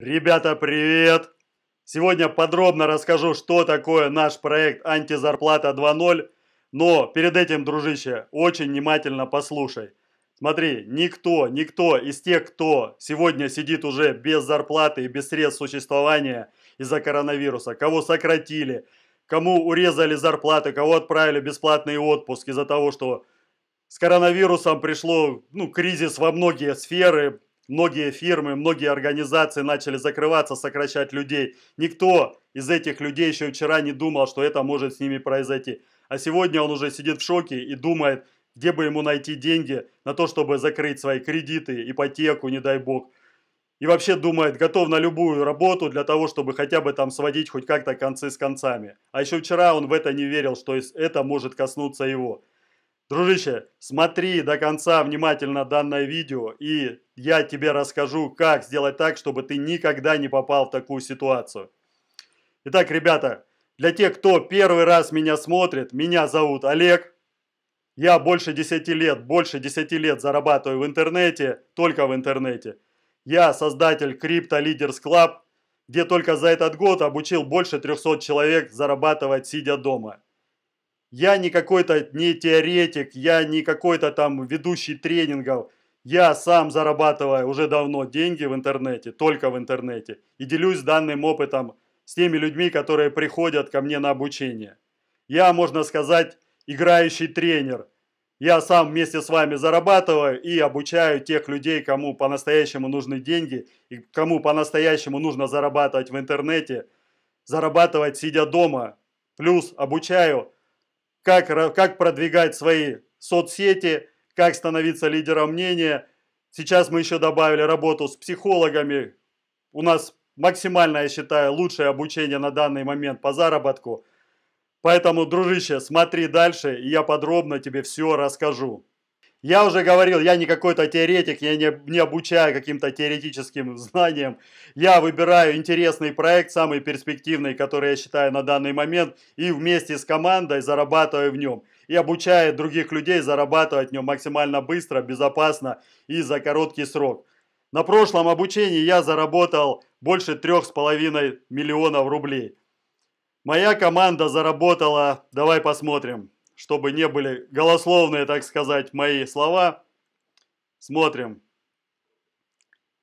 Ребята, привет! Сегодня подробно расскажу, что такое наш проект «Антизарплата 2.0», но перед этим, дружище, очень внимательно послушай. Смотри, никто, никто из тех, кто сегодня сидит уже без зарплаты и без средств существования из-за коронавируса, кого сократили, кому урезали зарплаты, кого отправили бесплатный отпуск из-за того, что с коронавирусом пришло ну, кризис во многие сферы, Многие фирмы, многие организации начали закрываться, сокращать людей. Никто из этих людей еще вчера не думал, что это может с ними произойти. А сегодня он уже сидит в шоке и думает, где бы ему найти деньги на то, чтобы закрыть свои кредиты, ипотеку, не дай бог. И вообще думает, готов на любую работу для того, чтобы хотя бы там сводить хоть как-то концы с концами. А еще вчера он в это не верил, что это может коснуться его. Дружище, смотри до конца внимательно данное видео, и я тебе расскажу, как сделать так, чтобы ты никогда не попал в такую ситуацию. Итак, ребята, для тех, кто первый раз меня смотрит, меня зовут Олег. Я больше 10 лет, больше 10 лет зарабатываю в интернете, только в интернете. Я создатель Crypto Leaders Club, где только за этот год обучил больше 300 человек зарабатывать сидя дома. Я не какой-то не теоретик, я не какой-то там ведущий тренингов. Я сам зарабатываю уже давно деньги в интернете, только в интернете. И делюсь данным опытом с теми людьми, которые приходят ко мне на обучение. Я, можно сказать, играющий тренер. Я сам вместе с вами зарабатываю и обучаю тех людей, кому по-настоящему нужны деньги и кому по-настоящему нужно зарабатывать в интернете, зарабатывать сидя дома. Плюс обучаю как, как продвигать свои соцсети, как становиться лидером мнения. Сейчас мы еще добавили работу с психологами. У нас максимально, я считаю, лучшее обучение на данный момент по заработку. Поэтому, дружище, смотри дальше, и я подробно тебе все расскажу. Я уже говорил, я не какой-то теоретик, я не, не обучаю каким-то теоретическим знаниям. Я выбираю интересный проект, самый перспективный, который я считаю на данный момент, и вместе с командой зарабатываю в нем. И обучаю других людей зарабатывать в нем максимально быстро, безопасно и за короткий срок. На прошлом обучении я заработал больше 3,5 миллионов рублей. Моя команда заработала, давай посмотрим, чтобы не были голословные, так сказать, мои слова. Смотрим.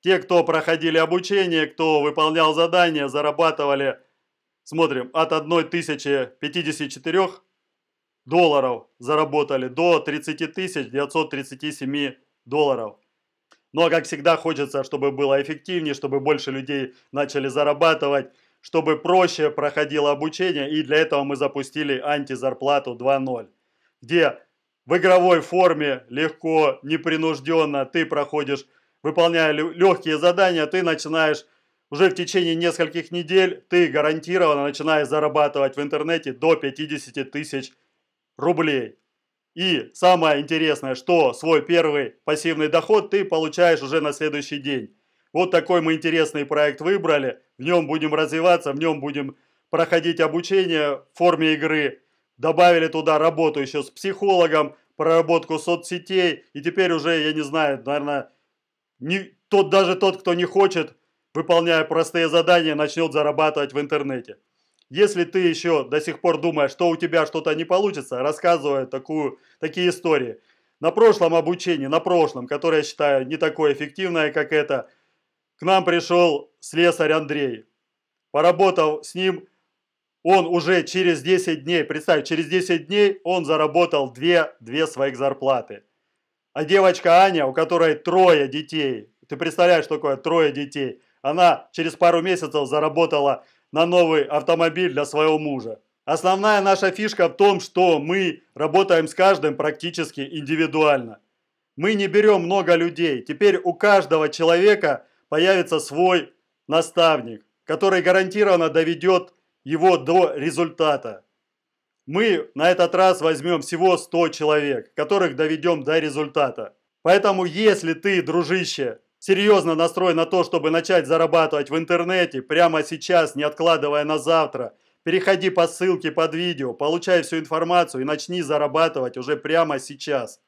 Те, кто проходили обучение, кто выполнял задания, зарабатывали, смотрим, от 1054 долларов заработали до 30 937 долларов. Но, ну, а как всегда, хочется, чтобы было эффективнее, чтобы больше людей начали зарабатывать чтобы проще проходило обучение, и для этого мы запустили антизарплату 2.0, где в игровой форме легко, непринужденно ты проходишь, выполняя легкие задания, ты начинаешь уже в течение нескольких недель, ты гарантированно начинаешь зарабатывать в интернете до 50 тысяч рублей. И самое интересное, что свой первый пассивный доход ты получаешь уже на следующий день. Вот такой мы интересный проект выбрали в нем будем развиваться, в нем будем проходить обучение в форме игры. Добавили туда работу еще с психологом, проработку соцсетей, и теперь уже, я не знаю, наверное, не, тот, даже тот, кто не хочет, выполняя простые задания, начнет зарабатывать в интернете. Если ты еще до сих пор думаешь, что у тебя что-то не получится, рассказывая такую, такие истории. На прошлом обучении, на прошлом, которое я считаю не такое эффективное, как это – к нам пришел слесарь Андрей. Поработав с ним, он уже через 10 дней, представь, через 10 дней он заработал две, две своих зарплаты. А девочка Аня, у которой трое детей, ты представляешь, что такое трое детей, она через пару месяцев заработала на новый автомобиль для своего мужа. Основная наша фишка в том, что мы работаем с каждым практически индивидуально. Мы не берем много людей. Теперь у каждого человека появится свой наставник, который гарантированно доведет его до результата. Мы на этот раз возьмем всего 100 человек, которых доведем до результата. Поэтому если ты, дружище, серьезно настроен на то, чтобы начать зарабатывать в интернете прямо сейчас, не откладывая на завтра, переходи по ссылке под видео, получай всю информацию и начни зарабатывать уже прямо сейчас.